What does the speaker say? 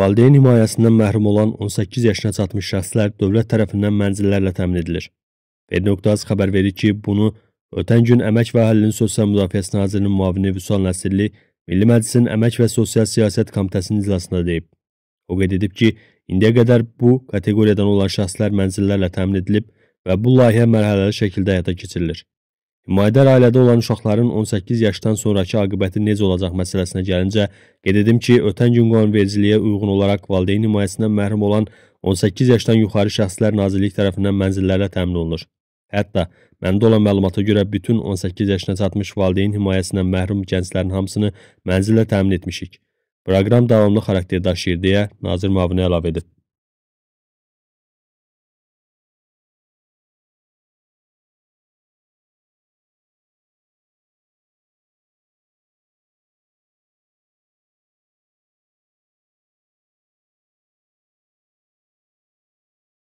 Valideyn himayəsindən məhrum olan 18 yaşına çatmış şəxslər dövlət tərəfindən mənzillərlə təmin edilir. Fed.az xəbər verir ki, bunu ötən gün Əmək və Əhalinin Sosial Müdafiəsi Nazirinin müavini Vüsal Nəsirli Milli Məclisin Əmək və Sosial Siyasət Komitəsinin iclasında deyib. O qeyd edib ki, indiyə qədər bu kateqoriyadan olan şəxslər mənzillərlə təmin edilib və bu layihə mərhələli şəkildə həyata keçirilir. Müayidər ailədə olan uşaqların 18 yaşdan sonrakı aqibəti necə olacaq məsələsinə gəlincə, qeyd edim ki, ötən gün qanunvericiliyə uyğun olaraq valideyn himayəsindən məhrum olan 18 yaşdan yuxarı şəxslər Nazirlik tərəfindən mənzillərlə təmin olunur. Hətta məndə olan məlumata görə bütün 18 yaşına çatmış valideyn himayəsindən məhrum gənclərin hamısını mənzillə təmin etmişik. Proqram davamlı xarakter daşıyır deyə nazir müavini əlavə edib.